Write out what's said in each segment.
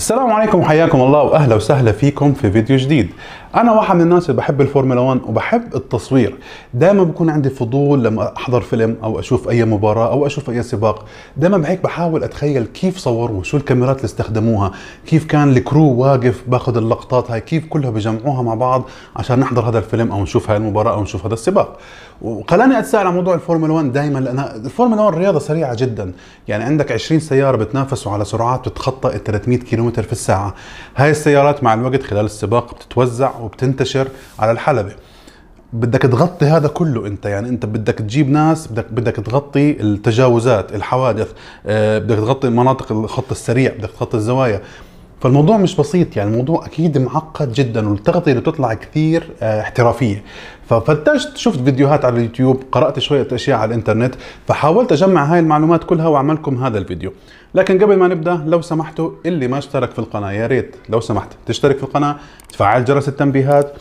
السلام عليكم وحياكم الله واهلا وسهلا فيكم في فيديو جديد انا واحد من الناس اللي بحب الفورمولا 1 وبحب التصوير دائما بكون عندي فضول لما احضر فيلم او اشوف اي مباراه او اشوف اي سباق دائما هيك بحاول اتخيل كيف صوروا شو الكاميرات اللي استخدموها كيف كان الكرو واقف باخذ اللقطات هاي كيف كلها بجمعوها مع بعض عشان نحضر هذا الفيلم او نشوف هاي المباراه او نشوف هذا السباق وخلاني اتساءل عن موضوع الفورمولا 1 دائما لان الفورمولا 1 رياضه سريعه جدا يعني عندك 20 سياره بتنافسوا على سرعات بتتخطى ال 300 كيلو كيلومتر في الساعة هاي السيارات مع الوقت خلال السباق بتتوزع وبتنتشر على الحلبة بدك تغطي هذا كله انت يعني انت بدك تجيب ناس بدك بدك تغطي التجاوزات الحوادث آه، بدك تغطي مناطق الخط السريع بدك تغطي الزوايا فالموضوع مش بسيط يعني الموضوع اكيد معقد جدا والتغطيه اللي بتطلع كثير آه، احترافيه ففتشت شفت فيديوهات على اليوتيوب قرات شويه اشياء على الانترنت فحاولت اجمع هاي المعلومات كلها وعملكم هذا الفيديو لكن قبل ما نبدا لو سمحتوا اللي ما اشترك في القناه يا ريت لو سمحت تشترك في القناه تفعل جرس التنبيهات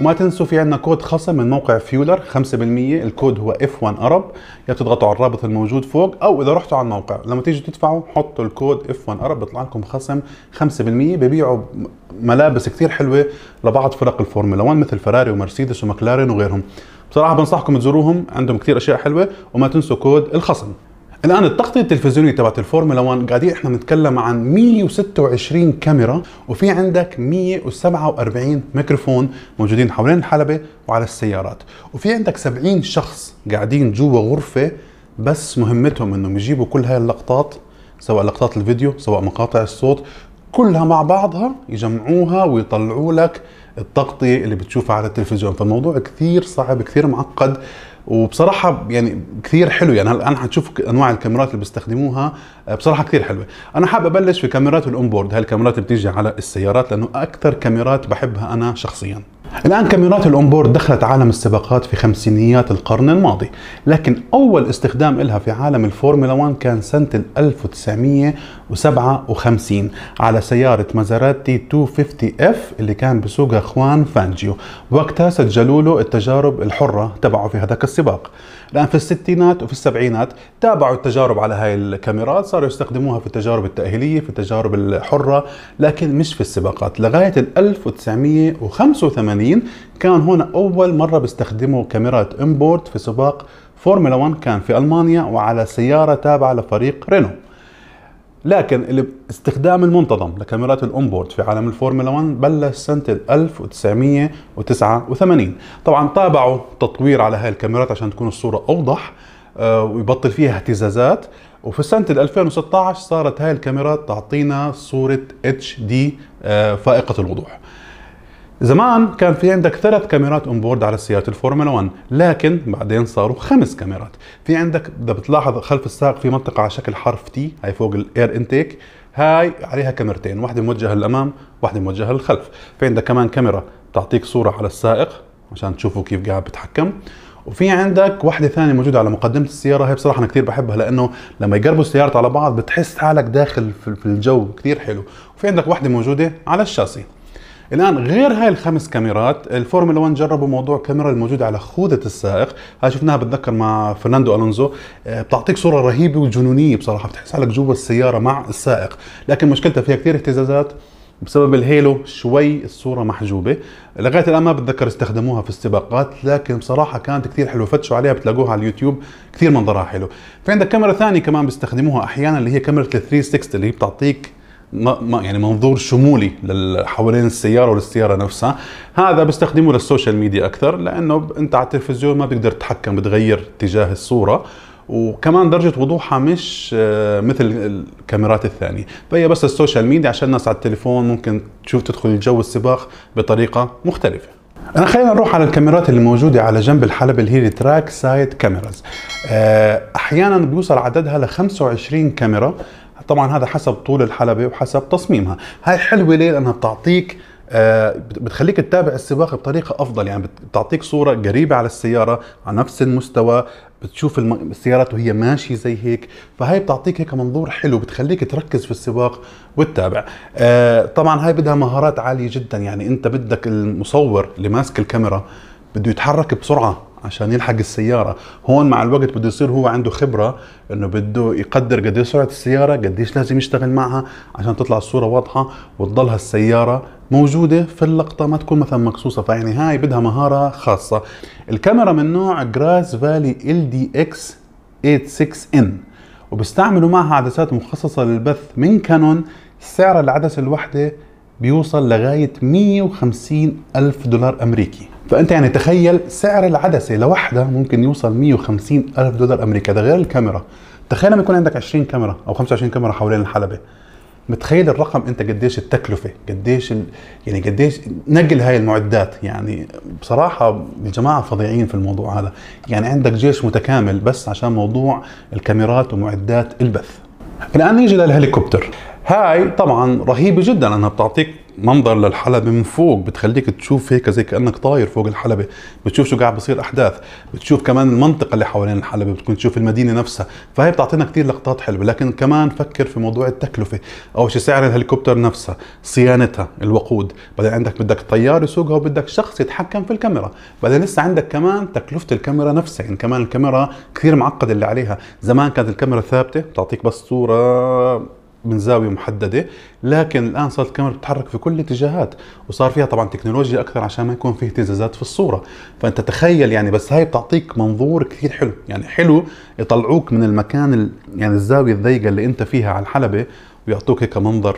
وما تنسوا في عندنا كود خصم من موقع فيولر 5% الكود هو F1 Arab يا بتضغطوا على الرابط الموجود فوق او اذا رحتوا على الموقع لما تيجوا تدفعوا حطوا الكود F1 Arab بيطلع لكم خصم 5% ببيعوا ملابس كثير حلوه لبعض فرق الفورمولا 1 مثل فراري ومرسيدس ومكلارين وغيرهم بصراحه بنصحكم تزوروهم عندهم كثير اشياء حلوه وما تنسوا كود الخصم الان التغطيه التلفزيونيه تبعت الفورمولا 1 قاعدين احنا بنتكلم عن 126 كاميرا وفي عندك 147 ميكروفون موجودين حوالين الحلبه وعلى السيارات وفي عندك 70 شخص قاعدين جوا غرفه بس مهمتهم انهم يجيبوا كل هاي اللقطات سواء لقطات الفيديو سواء مقاطع الصوت كلها مع بعضها يجمعوها ويطلعوا لك التغطيه اللي بتشوفها على التلفزيون فالموضوع كثير صعب كثير معقد وبصراحه يعني كثير حلو يعني الان حتشوف انواع الكاميرات اللي بيستخدموها آه، بصراحه كثير حلوه انا حابب ابلش في كاميرات الاونبورد الكاميرات اللي بتيجي على السيارات لانه اكثر كاميرات بحبها انا شخصيا الآن كاميرات الأونبورد دخلت عالم السباقات في خمسينيات القرن الماضي لكن أول استخدام لها في عالم الفورمولا 1 كان سنة 1957 على سيارة مازراتي 250F اللي كان بسوقها خوان فانجيو وقتها سجلوا له التجارب الحرة تبعه في هذاك السباق الان في الستينات وفي السبعينات تابعوا التجارب على هاي الكاميرات صاروا يستخدموها في التجارب التاهيليه في التجارب الحره لكن مش في السباقات لغايه 1985 كان هنا اول مره بيستخدموا كاميرات امبورت في سباق فورمولا 1 كان في المانيا وعلى سياره تابعه لفريق رينو لكن الاستخدام المنتظم لكاميرات الاونبورد في عالم الفورمولا 1 بلش سنة 1989 طبعا تابعوا تطوير على هاي الكاميرات عشان تكون الصورة أوضح آه، ويبطل فيها اهتزازات وفي سنة 2016 صارت هاي الكاميرات تعطينا صورة اتش آه، دي فائقة الوضوح زمان كان في عندك ثلاث كاميرات اون بورد على سياره الفورمولا 1 لكن بعدين صاروا خمس كاميرات في عندك اذا بتلاحظ خلف الساق في منطقه على شكل حرف تي هي فوق الاير انتيك هاي عليها كاميرتين واحده موجهه للامام واحده موجهه للخلف في عندك كمان كاميرا بتعطيك صوره على السائق عشان تشوفوا كيف قاعد بتحكم وفي عندك واحدة ثانية موجودة على مقدمة السيارة هي بصراحة أنا كثير بحبها لأنه لما يقربوا السيارات على بعض بتحس حالك داخل في الجو كثير حلو وفي عندك واحدة موجودة على الشاصي الان غير هاي الخمس كاميرات الفورمولا 1 جربوا موضوع كاميرا الموجوده على خوذه السائق هاي شفناها بتذكر مع فرناندو الونزو آه، بتعطيك صوره رهيبه وجنونيه بصراحه بتحس حالك جوا السياره مع السائق لكن مشكلتها فيها كثير اهتزازات بسبب الهيلو شوي الصورة محجوبة لغاية الآن ما بتذكر استخدموها في السباقات لكن بصراحة كانت كثير حلوة فتشوا عليها بتلاقوها على اليوتيوب كثير منظرها حلو في عندك كاميرا ثانية كمان بيستخدموها أحيانا اللي هي كاميرا 360 اللي هي بتعطيك ما يعني منظور شمولي حوالين السياره والسياره نفسها هذا بستخدمه للسوشيال ميديا اكثر لانه انت على التلفزيون ما بتقدر تتحكم بتغير اتجاه الصوره وكمان درجة وضوحها مش آه، مثل الكاميرات الثانية فهي بس السوشيال ميديا عشان الناس على التليفون ممكن تشوف تدخل جو السباق بطريقة مختلفة انا خلينا نروح على الكاميرات اللي موجوده على جنب الحلبة اللي هي تراك سايد كاميراز احيانا بيوصل عددها ل 25 كاميرا طبعا هذا حسب طول الحلبة وحسب تصميمها هاي حلوة ليه لأنها بتعطيك آه، بتخليك تتابع السباق بطريقة أفضل يعني بتعطيك صورة قريبة على السيارة على نفس المستوى بتشوف السيارات وهي ماشية زي هيك فهي بتعطيك هيك منظور حلو بتخليك تركز في السباق وتتابع آه، طبعا هاي بدها مهارات عالية جدا يعني أنت بدك المصور اللي ماسك الكاميرا بده يتحرك بسرعه عشان يلحق السيارة هون مع الوقت بده يصير هو عنده خبرة انه بده يقدر قديش إيه سرعة السيارة قديش لازم يشتغل معها عشان تطلع الصورة واضحة وتضلها السيارة موجودة في اللقطة ما تكون مثلا مقصوصة فيعني هاي بدها مهارة خاصة الكاميرا من نوع جراس فالي ال دي اكس 86 ان وبستعملوا معها عدسات مخصصة للبث من كانون سعر العدسة الواحدة بيوصل لغاية 150 ألف دولار أمريكي فانت يعني تخيل سعر العدسه لوحدها ممكن يوصل 150 الف دولار امريكي ده غير الكاميرا تخيل لما يكون عندك 20 كاميرا او 25 كاميرا حوالين الحلبه متخيل الرقم انت قديش التكلفه قديش ال... يعني قديش نقل هاي المعدات يعني بصراحه الجماعه فظيعين في الموضوع هذا يعني عندك جيش متكامل بس عشان موضوع الكاميرات ومعدات البث الان نيجي للهليكوبتر هاي طبعا رهيبه جدا انها بتعطيك منظر للحلبة من فوق بتخليك تشوف هيك زي كأنك طاير فوق الحلبة بتشوف شو قاعد بصير أحداث بتشوف كمان المنطقة اللي حوالين الحلبة بتكون تشوف المدينة نفسها فهي بتعطينا كتير لقطات حلوة لكن كمان فكر في موضوع التكلفة أول شيء سعر الهليكوبتر نفسها صيانتها الوقود بعدين عندك بدك طيار يسوقها وبدك شخص يتحكم في الكاميرا بعدين لسه عندك كمان تكلفة الكاميرا نفسها يعني كمان الكاميرا كثير معقد اللي عليها زمان كانت الكاميرا ثابتة بتعطيك بس صورة من زاويه محدده لكن الان صارت الكاميرا بتتحرك في كل الاتجاهات وصار فيها طبعا تكنولوجيا اكثر عشان ما يكون في اهتزازات في الصوره فانت تخيل يعني بس هاي بتعطيك منظور كثير حلو يعني حلو يطلعوك من المكان يعني الزاويه الضيقه اللي انت فيها على الحلبه ويعطوك هيك منظر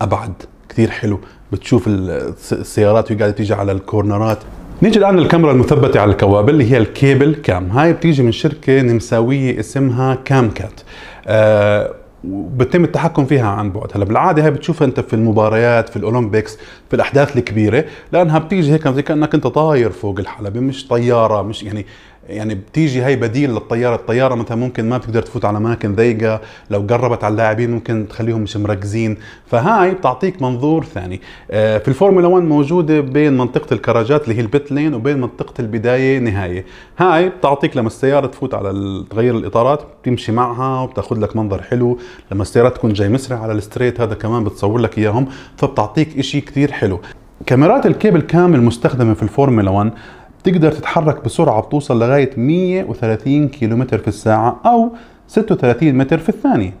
ابعد كثير حلو بتشوف السيارات وقاعدة قاعده تيجي على الكورنرات نيجي الان للكاميرا المثبته على الكوابل اللي هي الكيبل كام هاي بتيجي من شركه نمساويه اسمها كام كات آه وبتم التحكم فيها عن بعد هلا بالعاده هاي بتشوفها انت في المباريات في الاولمبيكس في الاحداث الكبيره لانها بتيجي هيك زي كانك انت طاير فوق الحلبه مش طياره مش يعني يعني بتيجي هي بديل للطياره، الطياره مثلا ممكن ما بتقدر تفوت على اماكن ضيقه، لو قربت على اللاعبين ممكن تخليهم مش مركزين، فهاي بتعطيك منظور ثاني. آه، في الفورمولا 1 موجوده بين منطقه الكراجات اللي هي البيت لين وبين منطقه البدايه نهايه، هاي بتعطيك لما السياره تفوت على تغير الاطارات بتمشي معها وبتاخذ لك منظر حلو، لما السيارة تكون جاي مسرع على الستريت هذا كمان بتصور لك اياهم، فبتعطيك شيء كثير حلو. كاميرات الكيبل كامل مستخدمه في الفورمولا 1 تقدر تتحرك بسرعة بتوصل لغاية 130 كم في الساعة أو 36 متر في الثانية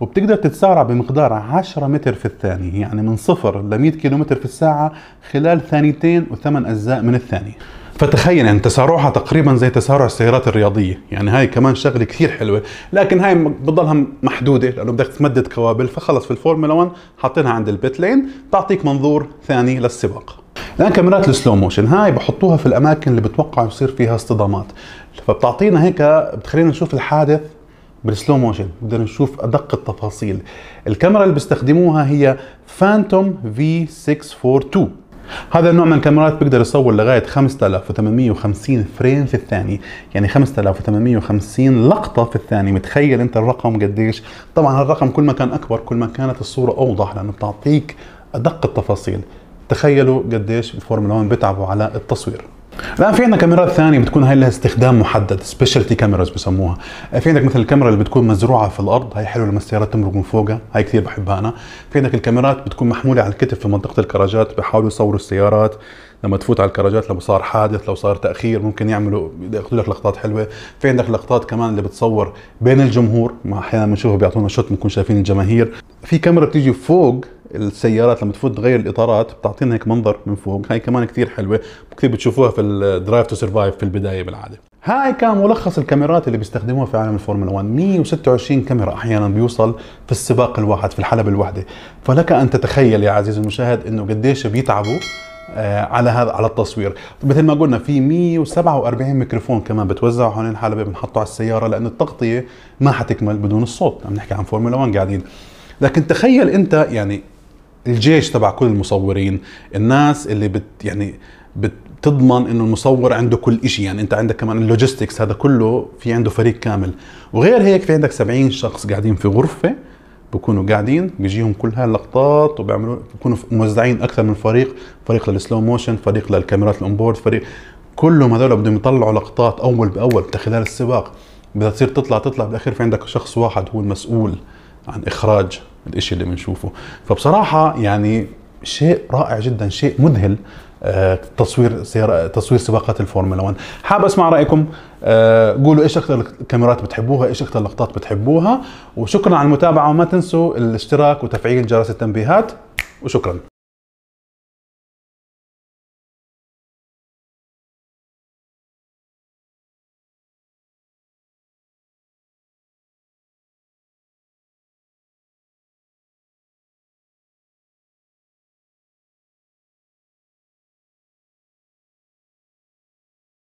وبتقدر تتسارع بمقدار 10 متر في الثانية يعني من صفر ل 100 كم في الساعة خلال ثانيتين وثمان أجزاء من الثانية فتخيل يعني تسارعها تقريبا زي تسارع السيارات الرياضية يعني هاي كمان شغلة كثير حلوة لكن هاي بتضلها محدودة لأنه بدك تمدد كوابل فخلص في الفورمولا 1 حاطينها عند البيت لين تعطيك منظور ثاني للسباق الان كاميرات السلو موشن هاي بحطوها في الاماكن اللي بتوقع يصير فيها اصطدامات فبتعطينا هيك بتخلينا نشوف الحادث بالسلو موشن بدنا نشوف ادق التفاصيل الكاميرا اللي بيستخدموها هي فانتوم في 642 هذا النوع من الكاميرات بيقدر يصور لغايه 5850 فريم في الثانيه يعني 5850 لقطه في الثانيه متخيل انت الرقم قديش طبعا هالرقم كل ما كان اكبر كل ما كانت الصوره اوضح لانه بتعطيك ادق التفاصيل تخيلوا قديش الفورمولا 1 بيتعبوا على التصوير الان في عندنا كاميرات ثانيه بتكون هاي لها استخدام محدد سبيشالتي كاميراز بسموها في عندك مثل الكاميرا اللي بتكون مزروعه في الارض هاي حلوه لما السيارات تمرق من فوقها هاي كثير بحبها انا في عندك الكاميرات بتكون محموله على الكتف في منطقه الكراجات بحاولوا يصوروا السيارات لما تفوت على الكراجات لو صار حادث لو صار تاخير ممكن يعملوا ياخذوا لك لقطات حلوه في عندك لقطات كمان اللي بتصور بين الجمهور ما احيانا بنشوفه بيعطونا شوت بنكون شايفين الجماهير في كاميرا بتيجي فوق السيارات لما تفوت تغير الاطارات بتعطينا هيك منظر من فوق هاي كمان كثير حلوه كثير بتشوفوها في الدرايف تو سرفايف في البدايه بالعاده هاي كان ملخص الكاميرات اللي بيستخدموها في عالم الفورمولا 1 126 كاميرا احيانا بيوصل في السباق الواحد في الحلبة الواحدة فلك ان تتخيل يا عزيزي المشاهد انه قديش بيتعبوا آه، على هذا على التصوير مثل ما قلنا في 147 ميكروفون كمان بتوزعوا هون الحلبة بنحطوا على السيارة لأن التغطية ما حتكمل بدون الصوت عم نحكي عن فورمولا 1 قاعدين لكن تخيل انت يعني الجيش تبع كل المصورين الناس اللي بت يعني بتضمن انه المصور عنده كل شيء يعني انت عندك كمان اللوجيستكس هذا كله في عنده فريق كامل وغير هيك في عندك 70 شخص قاعدين في غرفه بكونوا قاعدين بيجيهم كل هاللقطات وبيعملوا بكونوا موزعين اكثر من فريق فريق للسلو موشن فريق للكاميرات الاونبورد فريق كلهم هذول بدهم يطلعوا لقطات اول باول خلال السباق بدها تصير تطلع تطلع بالاخير في عندك شخص واحد هو المسؤول عن اخراج الإشي اللي بنشوفه فبصراحة يعني شيء رائع جدا شيء مذهل آه، تصوير سيارة تصوير سباقات الفورمولا 1 حاب اسمع رايكم آه، قولوا ايش اكثر الكاميرات بتحبوها ايش اكثر اللقطات بتحبوها وشكرا على المتابعه وما تنسوا الاشتراك وتفعيل جرس التنبيهات وشكرا